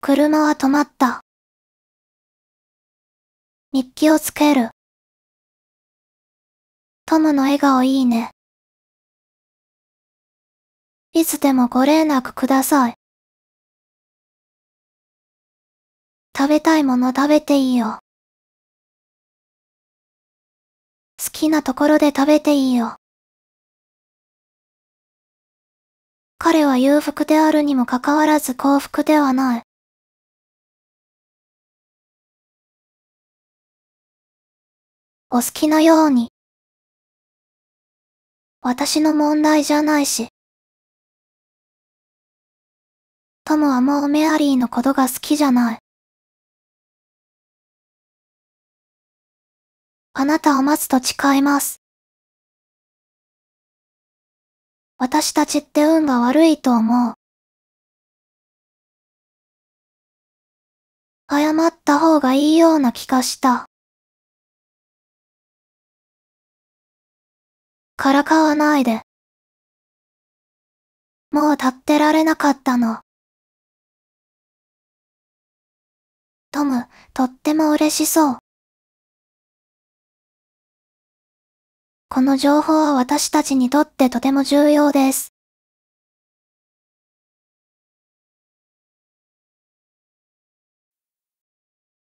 車は止まった。日記をつける。トムの笑顔いいね。いつでもご連絡ください。食べたいもの食べていいよ。好きなところで食べていいよ。彼は裕福であるにもかかわらず幸福ではない。お好きなように。私の問題じゃないし。トムはもうメアリーのことが好きじゃない。あなたを待つと誓います。私たちって運が悪いと思う。謝った方がいいような気がした。からかわないで。もう立ってられなかったの。トム、とっても嬉しそう。この情報は私たちにとってとても重要です。